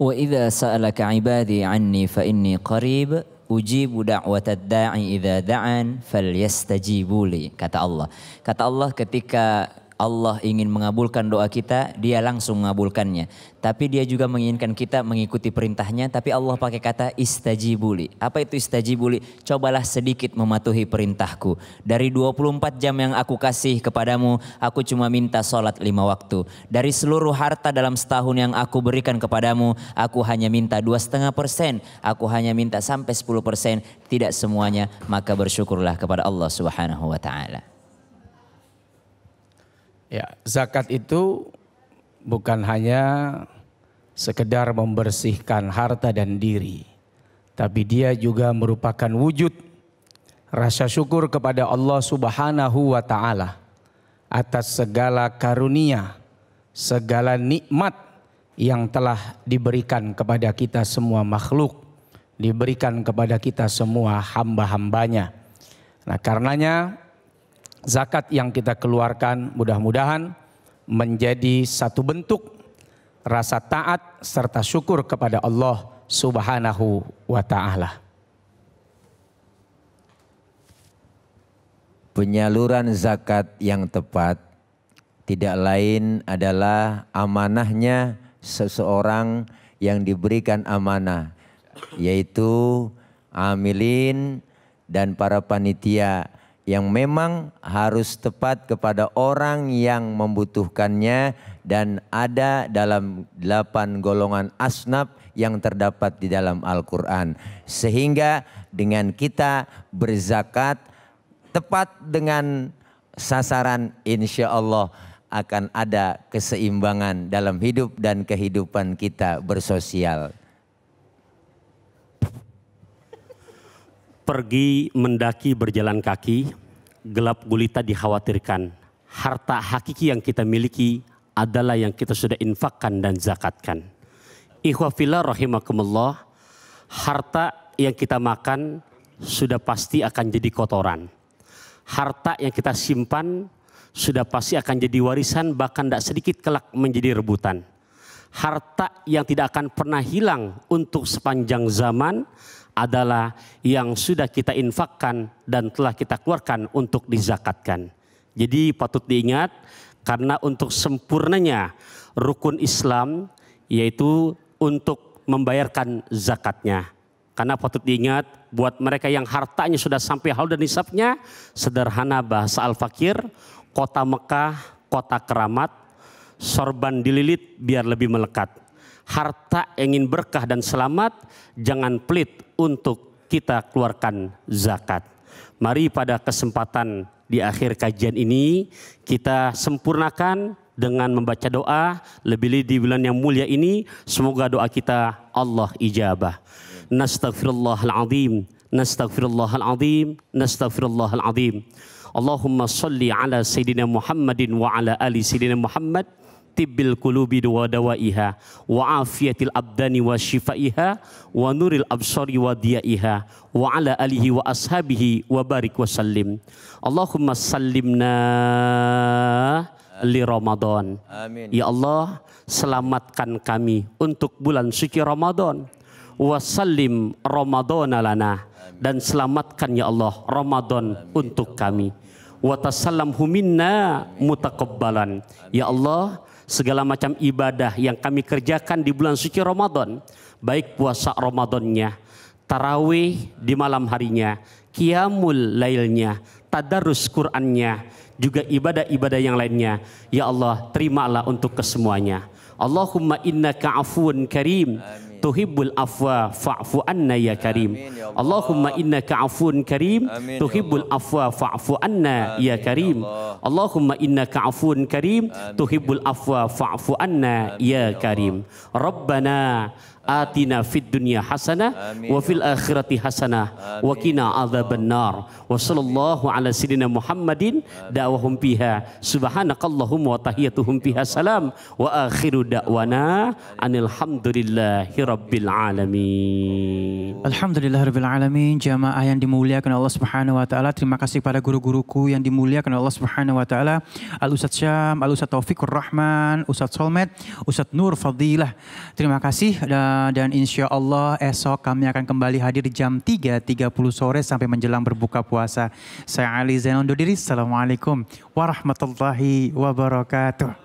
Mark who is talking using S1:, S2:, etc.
S1: وإذا سألك عبادي عني فإني قريب أجيب دعوة الداعي إذا دعان فليستجيبوا لي kata Allah kata Allah ketika Allah ingin mengabulkan doa kita, dia langsung mengabulkannya. Tapi dia juga menginginkan kita mengikuti perintahnya, tapi Allah pakai kata istajibuli. Apa itu istajibuli? Cobalah sedikit mematuhi perintahku. Dari 24 jam yang aku kasih kepadamu, aku cuma minta sholat lima waktu. Dari seluruh harta dalam setahun yang aku berikan kepadamu, aku hanya minta dua setengah persen. Aku hanya minta sampai 10 persen. Tidak semuanya, maka bersyukurlah kepada Allah subhanahu wa ta'ala.
S2: Ya, zakat itu bukan hanya sekedar membersihkan harta dan diri, tapi dia juga merupakan wujud rasa syukur kepada Allah Subhanahu wa taala atas segala karunia, segala nikmat yang telah diberikan kepada kita semua makhluk, diberikan kepada kita semua hamba-hambanya. Nah, karenanya zakat yang kita keluarkan mudah-mudahan menjadi satu bentuk rasa taat serta syukur kepada Allah Subhanahu wa taala.
S3: Penyaluran zakat yang tepat tidak lain adalah amanahnya seseorang yang diberikan amanah yaitu amilin dan para panitia yang memang harus tepat kepada orang yang membutuhkannya dan ada dalam delapan golongan asnaf yang terdapat di dalam Al-Quran. Sehingga dengan kita berzakat tepat dengan sasaran insya Allah akan ada keseimbangan dalam hidup dan kehidupan kita bersosial.
S4: pergi mendaki berjalan kaki, gelap gulita dikhawatirkan. Harta hakiki yang kita miliki adalah yang kita sudah infakkan dan zakatkan. Ikhwafillah rahimakumullah, harta yang kita makan sudah pasti akan jadi kotoran. Harta yang kita simpan sudah pasti akan jadi warisan bahkan tidak sedikit kelak menjadi rebutan. Harta yang tidak akan pernah hilang untuk sepanjang zaman adalah yang sudah kita infakkan dan telah kita keluarkan untuk dizakatkan. Jadi patut diingat karena untuk sempurnanya rukun Islam yaitu untuk membayarkan zakatnya. Karena patut diingat buat mereka yang hartanya sudah sampai hal dan nisabnya sederhana bahasa al-fakir kota Mekah, kota keramat, sorban dililit biar lebih melekat harta ingin berkah dan selamat, jangan pelit untuk kita keluarkan zakat. Mari pada kesempatan di akhir kajian ini kita sempurnakan dengan membaca doa lebih di bulan yang mulia ini semoga doa kita Allah ijabah. Nastaghfirullahalazim, nastaghfirullahalazim, nastaghfirullahalazim. Allahumma salli ala sayidina Muhammadin wa ala ali sayidina Muhammad tibbil qulubi wa dawaiha wa afiyatil abdani wa shifaiha wa nuril absari wa diyaiha wa ala alihi wa ashabihi wa barik wa sallim Allahumma sallimna li Ramadan Amin. Ya Allah selamatkan kami untuk bulan suci Ramadan wasallim Ramadan lana dan selamatkan ya Allah Ramadan Amin. untuk kami wa tasallamhu minna mutaqabbalan. Ya Allah, segala macam ibadah yang kami kerjakan di bulan suci Ramadan, baik puasa Ramadannya, tarawih di malam harinya, kiamul lailnya, tadarus Qur'annya, juga ibadah-ibadah yang lainnya. Ya Allah, terimalah untuk kesemuanya. Allahumma innaka afuun karim tuhibbul afwa fa'fu anna ya karim. Amin, ya Allah. Allahumma innaka afun ya ya ya karim Amin, tuhibbul ya afwa fa'fu anna Amin, ya karim. Ya Allah. Allahumma innaka afun karim Amin, tuhibbul afwa fa'fu anna Amin, ya karim. Rabbana atina fid dunya hasanah wa fil akhirati hasanah wa qina adzaban nar wa sallallahu ala sayidina muhammadin da'wahum fiha subhanakallahumma wa tahiyatuhum fiha salam wa akhiru da'wana anil hamdulillahi Rabbil Alamin.
S3: Alhamdulillah Rabbil Alamin. Jamaah yang dimuliakan Allah Subhanahu Wa Taala. Terima kasih pada guru-guruku yang dimuliakan Allah Subhanahu Wa Taala. Al Ustaz Syam, Al Ustaz Taufikur Rahman, Ustaz Solmed, Ustaz Nur Fadilah. Terima kasih dan insya Allah esok kami akan kembali hadir jam 3.30 sore sampai menjelang berbuka puasa. Saya Ali Zainal undur Assalamualaikum warahmatullahi wabarakatuh.